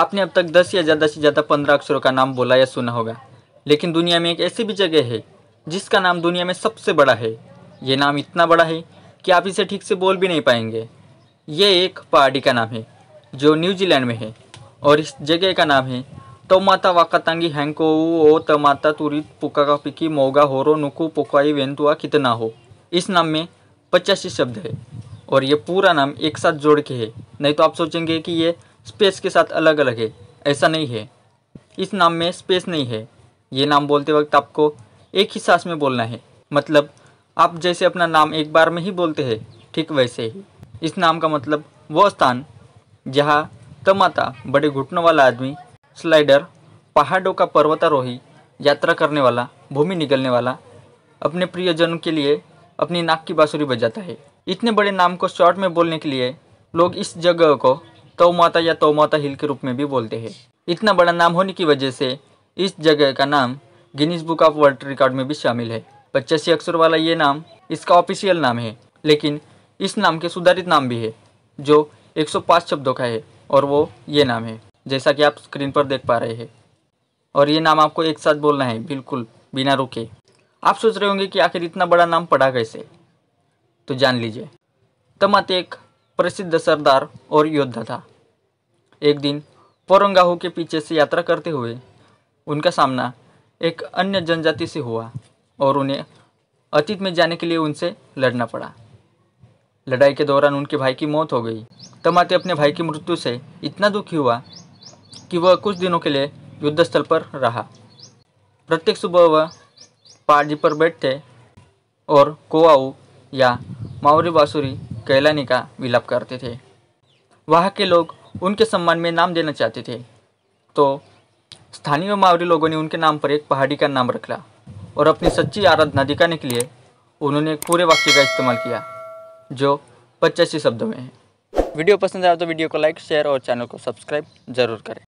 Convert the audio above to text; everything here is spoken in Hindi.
आपने अब तक दस या ज़्यादा से ज़्यादा पंद्रह अक्षरों का नाम बोला या सुना होगा लेकिन दुनिया में एक ऐसी भी जगह है जिसका नाम दुनिया में सबसे बड़ा है ये नाम इतना बड़ा है कि आप इसे ठीक से बोल भी नहीं पाएंगे ये एक पहाड़ी का नाम है जो न्यूजीलैंड में है और इस जगह का नाम है तो माता वाकतांगी हैंको ओ माता तुरी पुका पिकी मोगा होरो नुकु पुकाई वेंतुआ कितना हो इस नाम में पचासी शब्द है और ये पूरा नाम एक साथ जोड़ के है नहीं तो आप सोचेंगे कि ये स्पेस के साथ अलग अलग है ऐसा नहीं है इस नाम में स्पेस नहीं है ये नाम बोलते वक्त आपको एक ही सांस में बोलना है मतलब आप जैसे अपना नाम एक बार में ही बोलते हैं ठीक वैसे ही इस नाम का मतलब वह स्थान जहाँ तमाता बड़े घुटनों वाला आदमी स्लाइडर पहाड़ों का पर्वतारोही यात्रा करने वाला भूमि निकलने वाला अपने प्रियजनों के लिए अपनी नाक की बाँसुरी बजाता है इतने बड़े नाम को शॉर्ट में बोलने के लिए लोग इस जगह को तो माता या तो माता हिल के रूप में भी बोलते हैं इतना बड़ा नाम होने की वजह से इस जगह का नाम Guinness book of world record में भी शामिल है पचासी अक्षर वाला ये नाम इसका ऑफिशियल नाम है लेकिन इस नाम के सुधारित नाम भी है जो 105 शब्दों का है और वो ये नाम है जैसा कि आप स्क्रीन पर देख पा रहे हैं और ये नाम आपको एक साथ बोलना है बिल्कुल बिना रुके आप सोच रहे होंगे कि आखिर इतना बड़ा नाम पड़ा कैसे तो जान लीजिए तमाते एक प्रसिद्ध सरदार और योद्धा था एक दिन पोरंगाहू के पीछे से यात्रा करते हुए उनका सामना एक अन्य जनजाति से हुआ और उन्हें अतीत में जाने के लिए उनसे लड़ना पड़ा लड़ाई के दौरान उनके भाई की मौत हो गई तमाते अपने भाई की मृत्यु से इतना दुखी हुआ कि वह कुछ दिनों के लिए युद्धस्थल पर रहा प्रत्येक सुबह वह पहाड़ी पर बैठते और कोआऊ या मावरी बासुरी कैलानी का विलाप करते थे वहाँ के लोग उनके सम्मान में नाम देना चाहते थे तो स्थानीय मावरी लोगों ने उनके नाम पर एक पहाड़ी का नाम रखा और अपनी सच्ची आराधना दिखाने के लिए उन्होंने पूरे वाक्य का इस्तेमाल किया जो पचासी शब्दों में है वीडियो पसंद आया तो वीडियो को लाइक शेयर और चैनल को सब्सक्राइब जरूर करें